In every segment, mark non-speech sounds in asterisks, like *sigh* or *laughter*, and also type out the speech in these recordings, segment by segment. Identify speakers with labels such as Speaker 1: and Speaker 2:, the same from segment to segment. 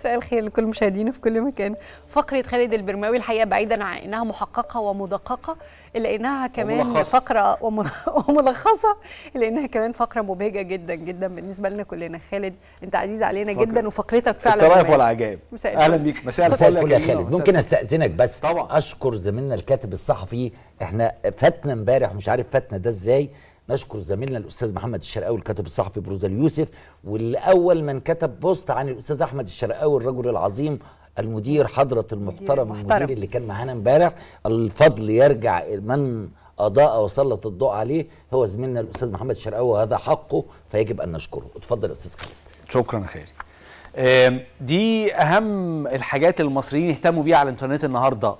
Speaker 1: مساء الخير لكل مشاهدينا في كل مكان فقره خالد البرماوي الحقيقه بعيدا عن انها محققه ومدققه الا انها كمان وملخص. فقره *laughs* وملخصه الا انها كمان فقره مبهجه جدا جدا بالنسبه لنا كلنا خالد انت عزيز علينا فقر. جدا وفقرتك فعلا الطرائف والعجائب اهلا بيك مساء الخير يا خالد ممكن
Speaker 2: استاذنك بس طبعا اشكر زميلنا الكاتب الصحفي احنا فاتنا امبارح مش عارف فاتنا ده ازاي نشكر زميلنا الاستاذ محمد الشرقاوي الكاتب الصحفي بروز اليوسف واللي اول من كتب بوست عن الاستاذ احمد الشرقاوي الرجل العظيم المدير حضره المحترم المدير اللي كان معانا امبارح الفضل يرجع من اضاء وسلط الضوء عليه هو زميلنا الاستاذ محمد الشرقاوي وهذا حقه فيجب ان نشكره اتفضل يا استاذ خالد شكرا
Speaker 3: خيري دي اهم الحاجات اللي المصريين يهتموا بيها على الانترنت النهارده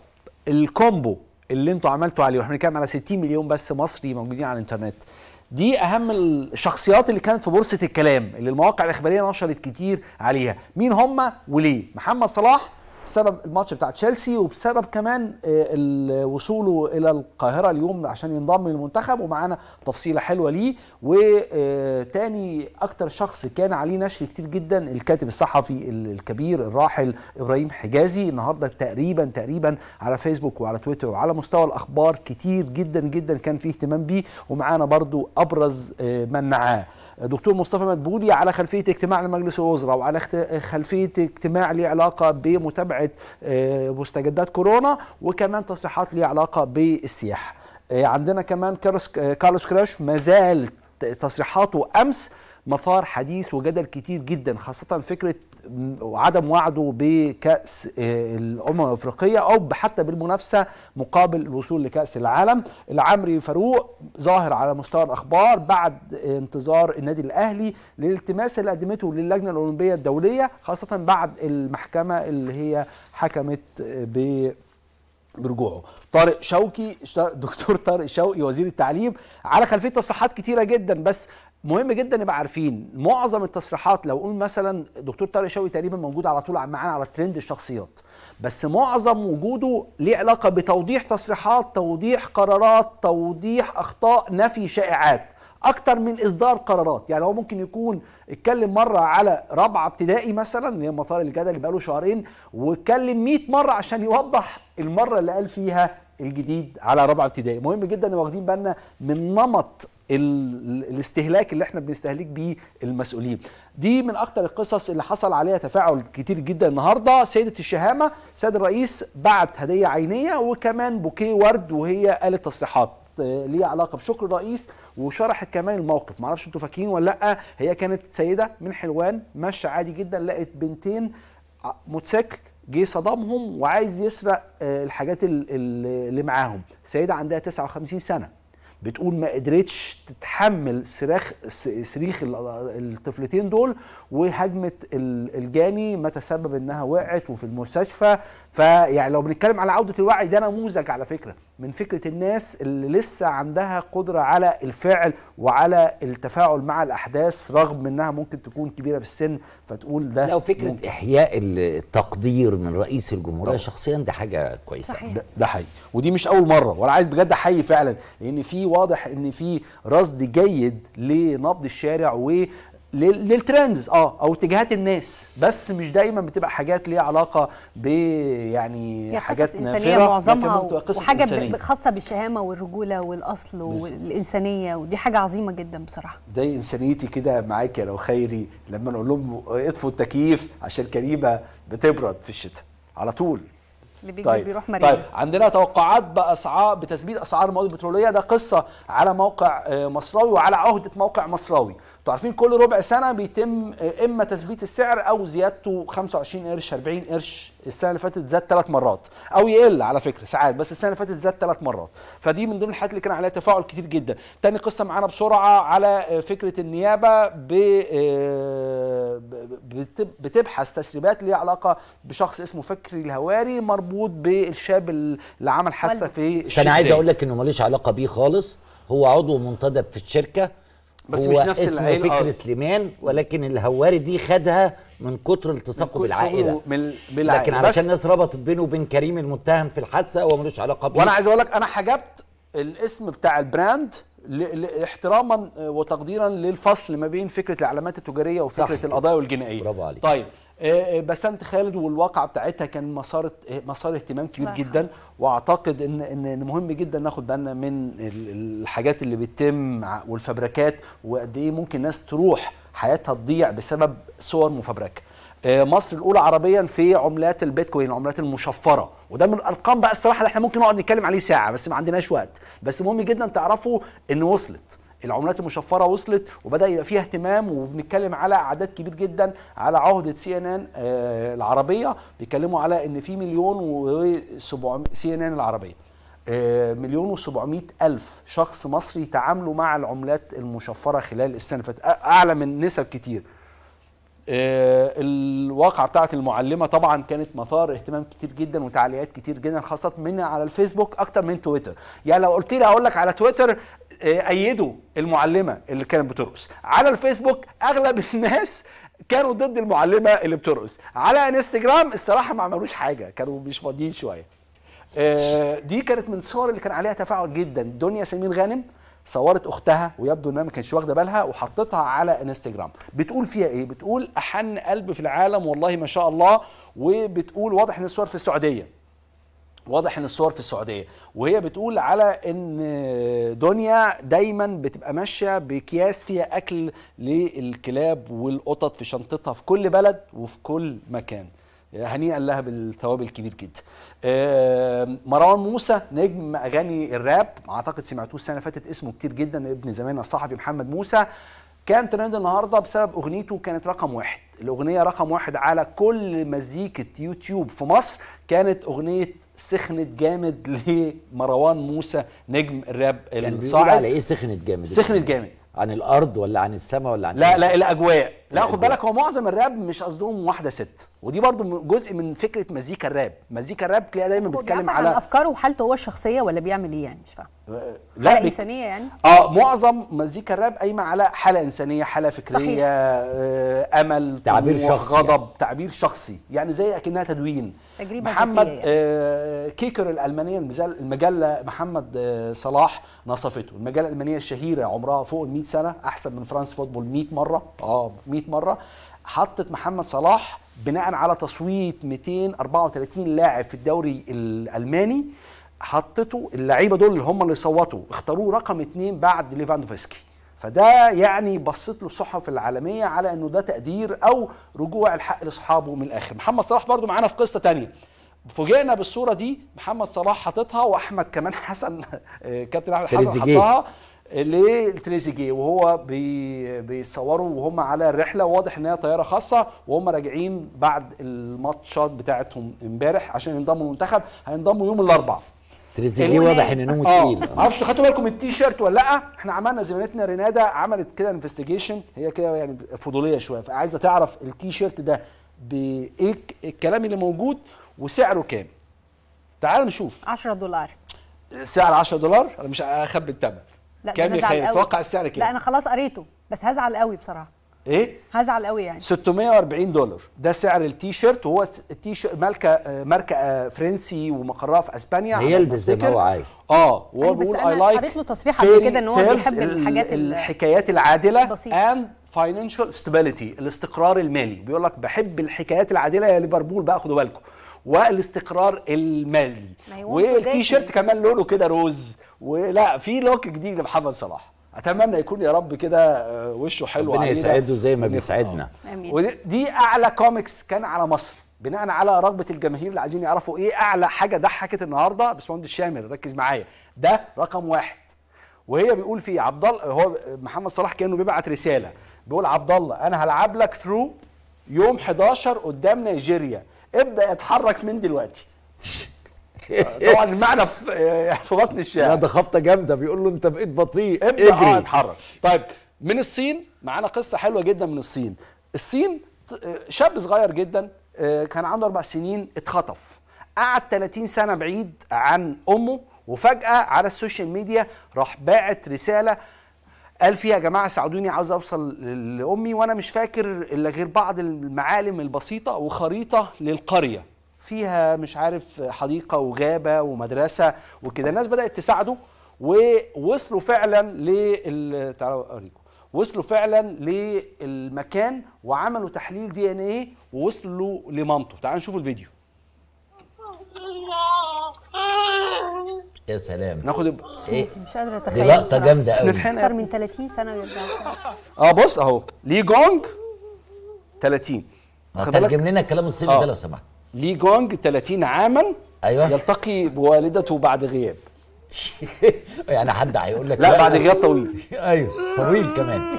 Speaker 3: الكومبو اللي انتوا عملتوا عليه واحنا بنتكلم على 60 مليون بس مصري موجودين على الانترنت دي اهم الشخصيات اللي كانت في بورصه الكلام اللي المواقع الاخباريه نشرت كتير عليها مين هم وليه محمد صلاح بسبب الماتش بتاع تشيلسي وبسبب كمان آه، وصوله الى القاهره اليوم عشان ينضم للمنتخب ومعانا تفصيله حلوه ليه وتاني اكتر شخص كان عليه نشر كتير جدا الكاتب الصحفي الكبير الراحل ابراهيم حجازي النهارده تقريبا تقريبا على فيسبوك وعلى تويتر وعلى مستوى الاخبار كتير جدا جدا كان فيه اهتمام بيه ومعانا برضو ابرز آه، من معاه دكتور مصطفى مدبولي على خلفيه اجتماع لمجلس الوزراء وعلى خلفيه اجتماع له علاقه بمتابعه آه، مستجدات كورونا وكمان تصريحات له علاقه بالسياحه آه، عندنا كمان آه، كارلوس كراش ما زال تصريحاته امس مثار حديث وجدل كتير جدا خاصه فكره وعدم وعده بكأس آه، الأمم الأفريقية أو حتى بالمنافسة مقابل الوصول لكأس العالم العمري فاروق ظاهر على مستوى الأخبار بعد انتظار النادي الأهلي للالتماس اللي قدمته للجنة الأولمبية الدولية خاصة بعد المحكمة اللي هي حكمت آه، ب برجوعه طارق شوقي دكتور طارق شوقي وزير التعليم على خلفيه تصريحات كتيره جدا بس مهم جدا نبقى عارفين معظم التصريحات لو قول مثلا دكتور طارق شوقي تقريبا موجود على طول معانا على ترند الشخصيات بس معظم وجوده ليه علاقه بتوضيح تصريحات توضيح قرارات توضيح اخطاء نفي شائعات اكتر من اصدار قرارات يعني هو ممكن يكون اتكلم مره على رابعه ابتدائي مثلا اللي هي مطار الجدل اللي بقاله شهرين واتكلم 100 مره عشان يوضح المره اللي قال فيها الجديد على رابعه ابتدائي مهم جدا واخدين بالنا من نمط الاستهلاك اللي احنا بنستهلك بيه المسؤولين دي من اكتر القصص اللي حصل عليها تفاعل كتير جدا النهارده سيده الشهامه سيد الرئيس بعت هديه عينيه وكمان بوكيه ورد وهي قالت تصريحات آه، ليها علاقه بشكر الرئيس وشرحت كمان الموقف معرفش انتوا فاكرين ولا لا هي كانت سيده من حلوان ماشيه عادي جدا لقت بنتين آه، موتوسيكل جه صدمهم وعايز يسرق آه، الحاجات اللي معاهم سيده عندها 59 سنه بتقول ما قدرتش تتحمل صراخ صريخ الطفلتين دول وهجمه الجاني ما تسبب انها وقعت وفي المستشفى فيعني لو بنتكلم على عوده الوعي ده نموذج على فكره من فكره الناس اللي لسه عندها قدره على الفعل وعلى التفاعل مع الاحداث رغم انها ممكن تكون كبيره في السن فتقول ده لو فكره ممكن.
Speaker 2: احياء التقدير من رئيس الجمهوريه شخصيا ده حاجه
Speaker 3: كويسه صحيح. ده, ده حقيقي ودي مش اول مره وانا عايز بجد احيي فعلا لان في واضح ان في رصد جيد لنبض الشارع و للترندز اه او اتجاهات الناس بس مش دايما بتبقى حاجات ليها علاقه ب يعني حاجات نافره معظمها وحاجه إنسانية.
Speaker 1: خاصه بالشهامه والرجوله والاصل والانسانيه ودي حاجه عظيمه جدا بصراحه
Speaker 3: زي انسانيتي كده معاك يا لو خيري لما نقول لهم اطفوا التكييف عشان كريمه بتبرد في الشتاء على طول
Speaker 1: اللي بيجي طيب. بيروح مريم طيب
Speaker 3: عندنا توقعات باسعار بتثبيت اسعار المواد البتروليه ده قصه على موقع آه، مصراوي وعلى عهده موقع مصراوي انتوا عارفين كل ربع سنه بيتم آه، اما تثبيت السعر او زيادته 25 قرش 40 قرش السنه اللي فاتت زاد ثلاث مرات او يقل على فكره ساعات بس السنه اللي فاتت زاد ثلاث مرات فدي من ضمن الحاجات اللي كان عليها تفاعل كتير جدا تاني قصه معانا بسرعه على آه، فكره النيابه آه، ب بتبحث تسريبات ليها علاقه بشخص اسمه فكري الهواري مربوط بالشاب اللي عمل حادثه في انا عايز اقول
Speaker 2: لك انه ماليش علاقه بيه خالص هو عضو منتدب في الشركه
Speaker 3: بس مش نفس العيله آه. فكر أو...
Speaker 2: سليمان ولكن الهواري دي خدها من كتر التصاقه بالعائله من بالعائله لكن علشان الناس ربطت بينه وبين كريم المتهم
Speaker 3: في الحادثه هو ملوش علاقه بيه وانا عايز اقول لك انا حجبت الاسم بتاع البراند احتراما آه، وتقديرا للفصل ما بين فكره العلامات التجاريه وفكره القضايا والجنائيه برافو عليك طيب آه، آه، بسنت خالد والواقعه بتاعتها كان مسار آه، مسار اهتمام كبير جدا واعتقد ان ان مهم جدا ناخد بالنا من الحاجات اللي بتتم والفبركات وقد ايه ممكن ناس تروح حياتها تضيع بسبب صور مفبركه مصر الاولى عربيا في عملات البيتكوين العملات المشفره وده من الارقام بقى الصراحه اللي احنا ممكن نقعد نتكلم عليه ساعه بس ما عندناش وقت بس مهم جدا تعرفوا ان وصلت العملات المشفره وصلت وبدا يبقى فيها اهتمام وبنتكلم على اعداد كبير جدا على عهده آه، سي ان ان العربيه بيتكلموا على ان في مليون و سي ان ان العربيه آه، مليون و700 ألف شخص مصري تعاملوا مع العملات المشفرة خلال السنة أعلى من نسب كتير آه، الواقعة بتاعت المعلمة طبعا كانت مثار اهتمام كتير جدا وتعليقات كتير جدا خاصة من على الفيسبوك أكتر من تويتر يعني لو قلت لي أقول لك على تويتر ايدوا المعلمه اللي كانت بترقص على الفيسبوك اغلب *laughs* الناس كانوا ضد المعلمه اللي بترقص على انستجرام الصراحه ما عملوش حاجه كانوا مش فاضيين شويه آه، دي كانت من الصور اللي كان عليها تفاعل جدا دنيا سمير غانم صورت اختها ويبدو انها ما كانتش واخده بالها وحطتها على انستجرام بتقول فيها ايه بتقول احن قلب في العالم والله ما شاء الله وبتقول واضح ان الصور في السعوديه واضح ان الصور في السعوديه وهي بتقول على ان دنيا دايما بتبقى ماشيه باكياس فيها اكل للكلاب والقطط في شنطتها في كل بلد وفي كل مكان هنيئا لها بالثواب الكبير جدا مروان موسى نجم اغاني الراب اعتقد سمعتوه السنه اللي فاتت اسمه كتير جدا ابن زماننا الصحفي محمد موسى كان ترند النهارده بسبب اغنيته كانت رقم واحد الاغنيه رقم واحد على كل مزيكه يوتيوب في مصر كانت اغنيه سخنت جامد *laughs* لمروان موسى
Speaker 2: نجم الراب الصاعد كان على ايه سخنت جامد سخنت
Speaker 3: جامد عن الارض ولا عن السماء ولا عن لا إيه؟ لا الاجواء لا خد بالك هو معظم الراب مش قصدهم واحده ست ودي برضو جزء من فكره مزيكا الراب مزيكا الراب تلاقيها دايما بتتكلم على
Speaker 1: افكاره وحالته هو الشخصيه ولا بيعمل ايه يعني مش فاهم
Speaker 3: أه، لا حاله بيك... انسانيه يعني اه معظم مزيكا الراب قايمه على حاله انسانيه حاله فكريه صحيح. آه امل تعبير شخصي غضب يعني. تعبير شخصي يعني زي اكنها تدوين
Speaker 1: تجريب محمد يعني.
Speaker 3: آه كيكر الالمانيه المجله محمد آه صلاح نصفته المجله الالمانيه الشهيره عمرها فوق ال 100 سنه احسن من فرانس فوتبول 100 مره اه 100 100 مره حطت محمد صلاح بناء على تصويت 234 لاعب في الدوري الالماني حطته اللعيبه دول اللي هم اللي صوتوا اختاروه رقم اثنين بعد ليفاندوفسكي فده يعني بصيت له الصحف العالميه على انه ده تقدير او رجوع الحق لاصحابه من الاخر محمد صلاح برضو معانا في قصه تانية فوجئنا بالصوره دي محمد صلاح حاططها واحمد كمان *laughs* حسن آه، كابتن احمد حسن حطها لتريزيجيه وهو بي بيصوروا وهم على الرحله واضح ان هي طياره خاصه وهم راجعين بعد الماتشات بتاعتهم امبارح عشان ينضموا المنتخب هينضموا يوم الاربعاء
Speaker 2: تريزيجيه واضح ان نومه آه، تقيل ما اعرفش خدتوا
Speaker 3: بالكم التي شيرت ولا لا احنا عملنا زميلتنا رينادا عملت كده انفستيجيشن هي كده يعني فضوليه شويه فعايزه تعرف التي شيرت ده بايه الكلام اللي موجود وسعره كام تعالوا نشوف
Speaker 1: 10 دولار
Speaker 3: سعر 10 دولار انا مش اخبي الثمن
Speaker 1: لا كام يتوقع السعر كام لا انا خلاص قريته بس هزعل قوي بصراحه ايه هزعل قوي يعني
Speaker 3: 640 دولار ده سعر التي شيرت وهو التي شيرت ماركه ماركه آه، فرنسي ومقرها في اسبانيا يلبس زي ما هو عايز اه أيوة، وهو بيقول اي لايك قريت
Speaker 1: له تصريح قبل كده ان هو بيحب الحاجات الحكايات
Speaker 3: العادله اند فاينانشال ستابيليتي الاستقرار المالي بيقول لك بحب الحكايات العادله يا ليفربول بقى خدوا بالكم والاستقرار المالي والتي شيرت كمان لونه كده روز ولا في لوك جديد لمحمد صلاح اتمنى يكون يا رب كده آه، وشه حلو ربنا يسعده زي ما
Speaker 2: بيسعدنا
Speaker 3: ودي اعلى كوميكس كان على مصر بناء على رغبه الجماهير اللي عايزين يعرفوا ايه اعلى حاجه ضحكت النهارده باشمهندس شامل ركز معايا ده رقم واحد وهي بيقول فيه عبد الله هو محمد صلاح كانه بيبعت رساله بيقول عبد الله انا هلعب لك ثرو يوم 11 قدام نيجيريا ابدا اتحرك من دلوقتي *laughs* طبعا المعنى في بطن الشاعر لا ده خبطه جامده بيقول له انت بقيت بطيء ابدا اه اتحرك طيب من الصين معانا قصه حلوه جدا من الصين الصين آه، شاب صغير جدا آه، كان عنده اربع سنين اتخطف قعد 30 سنه بعيد عن امه وفجاه على السوشيال ميديا راح باعت رساله قال فيها يا جماعه ساعدوني عاوز اوصل لامي وانا مش فاكر الا غير بعض المعالم البسيطه وخريطه للقريه فيها مش عارف حديقه وغابه ومدرسه وكده الناس بدات تساعده ووصلوا فعلا لل تعالوا اوريكم وصلوا فعلا للمكان وعملوا تحليل دي ان ايه ووصلوا لمامته تعالوا نشوف الفيديو يا سلام ناخد ب... ايه
Speaker 1: مش قادره اتخيل دي لقطه جامده قوي اكتر من 30 سنه ويرجع
Speaker 3: اه بص اهو لي جونج 30 ترجم لنا الكلام الصيني ده آه. لو سمحت لي جونج 30 عاما ايوه يلتقي
Speaker 2: بوالدته بعد غياب *laughs* يعني حد هيقول لك لا, بعد غياب طويل *laughs* ايوه طويل كمان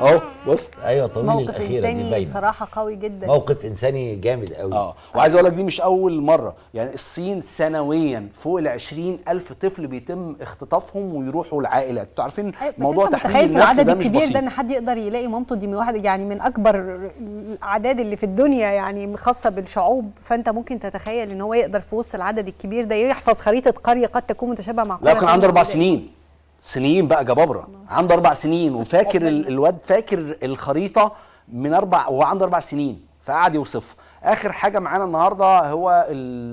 Speaker 2: اهو بص ايوه طويل الاخيره دي باينه
Speaker 1: بصراحه قوي جدا موقف
Speaker 3: انساني جامد قوي اه وعايز اقول لك دي مش اول مره يعني الصين سنويا فوق ال 20000 طفل بيتم اختطافهم ويروحوا العائلات انتوا عارفين موضوع تحليل النفس العدد ده مش الكبير ده ان
Speaker 1: حد يقدر يلاقي مامته دي من واحد يعني من اكبر الاعداد اللي في الدنيا يعني خاصه بالشعوب فانت ممكن تتخيل ان هو يقدر في وسط العدد الكبير ده يحفظ خريطه قريه قد تكون متشابهه مع قريه لا كان عنده اربع
Speaker 3: سنين سنين بقى جبابره عنده اربع سنين وفاكر الواد فاكر الخريطه من اربع وهو عنده اربع سنين فقعد يوصفها اخر حاجه معانا النهارده هو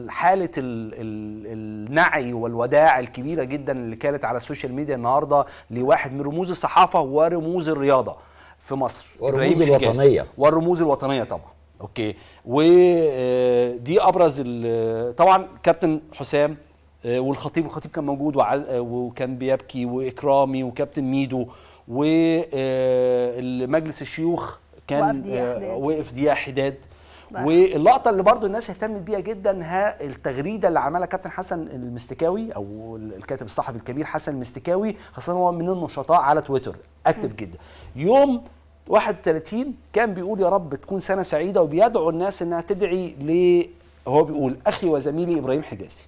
Speaker 3: حاله النعي والوداع الكبيره جدا اللي كانت على السوشيال ميديا النهارده لواحد من رموز الصحافه ورموز الرياضه في مصر والرموز الوطنيه والرموز الوطنيه طبعا اوكي ودي آه، ابرز طبعا كابتن حسام آه، والخطيب الخطيب كان موجود آه، وكان بيبكي واكرامي وكابتن ميدو والمجلس آه، الشيوخ كان وقف ديها حداد واللقطه اللي برضو الناس اهتمت بيها جدا ها التغريده اللي عملها كابتن حسن المستكاوي او الكاتب الصحفي الكبير حسن المستكاوي خاصه هو من النشطاء على تويتر اكتف جدا يوم 31 كان بيقول يا رب تكون سنه سعيده وبيدعو الناس انها تدعي ل هو بيقول اخي وزميلي ابراهيم حجازي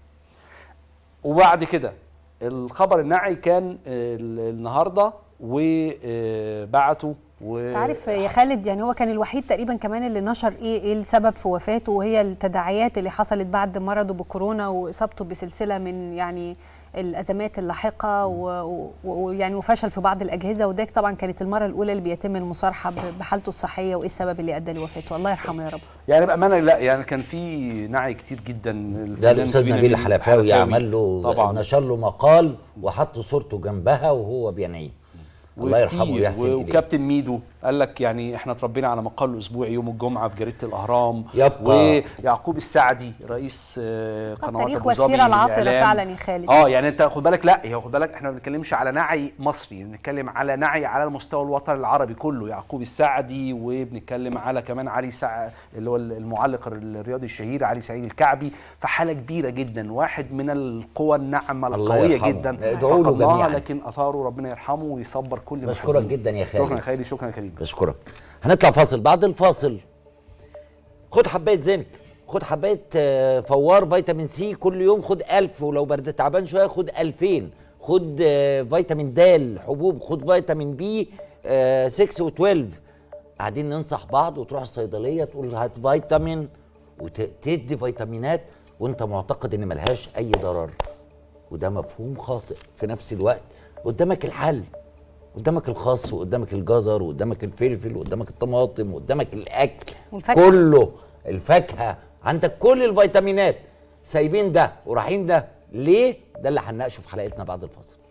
Speaker 3: وبعد كده الخبر الناعي كان آه، النهارده وبعتوا و... تعرف
Speaker 1: يا خالد يعني هو كان الوحيد تقريبا كمان اللي نشر ايه ايه السبب في وفاته وهي التداعيات اللي حصلت بعد مرضه بكورونا واصابته بسلسله من يعني الازمات اللاحقه ويعني و... و... وفشل في بعض الاجهزه وده طبعا كانت المره الاولى اللي بيتم المصارحه بحالته الصحيه وايه السبب اللي ادى لوفاته الله يرحمه يا رب
Speaker 3: يعني بامانه لا يعني كان في نعي كتير جدا ده يعني الاستاذ نبيل الحلفاوي عمل له نشر
Speaker 2: له مقال وحط صورته جنبها وهو بينعيه الله يرحمه ويحسن
Speaker 3: وكابتن ميدو قال لك يعني احنا اتربينا على مقال الاسبوع يوم الجمعه في جريده الاهرام يبقى ويعقوب السعدي رئيس آه، قنوات التاريخ والسيره العاطله فعلا يا خالد اه يعني انت خد بالك لا هي خد بالك احنا ما بنتكلمش على نعي مصري بنتكلم على نعي على المستوى الوطني العربي كله يعقوب السعدي وبنتكلم على كمان علي سع... اللي هو المعلق الرياضي الشهير علي سعيد الكعبي فحاله كبيره جدا واحد من القوى الناعمه القويه جدا ادعوا له جميعا لكن اثاره ربنا يرحمه ويصبر كل بشكرك جدا يا خالد شكرا يا خالد شكرا يا كريم
Speaker 2: بشكرك هنطلع فاصل بعد الفاصل خد حبايه زنك خد حبايه آه، فوار فيتامين سي كل يوم خد 1000 ولو برد تعبان شويه خد 2000 خد آه، فيتامين د حبوب خد فيتامين بي 6 آه، و12 قاعدين ننصح بعض وتروح الصيدليه تقول هات فيتامين وتدي فيتامينات وانت معتقد ان ملهاش اي ضرر وده مفهوم خاطئ في نفس الوقت قدامك الحل قدامك الخس وقدامك الجزر وقدامك الفلفل وقدامك الطماطم وقدامك الاكل
Speaker 1: والفاكهة. كله
Speaker 2: الفاكهه عندك كل الفيتامينات سايبين ده ورايحين ده ليه ده اللي هنناقشه في حلقتنا بعد الفاصل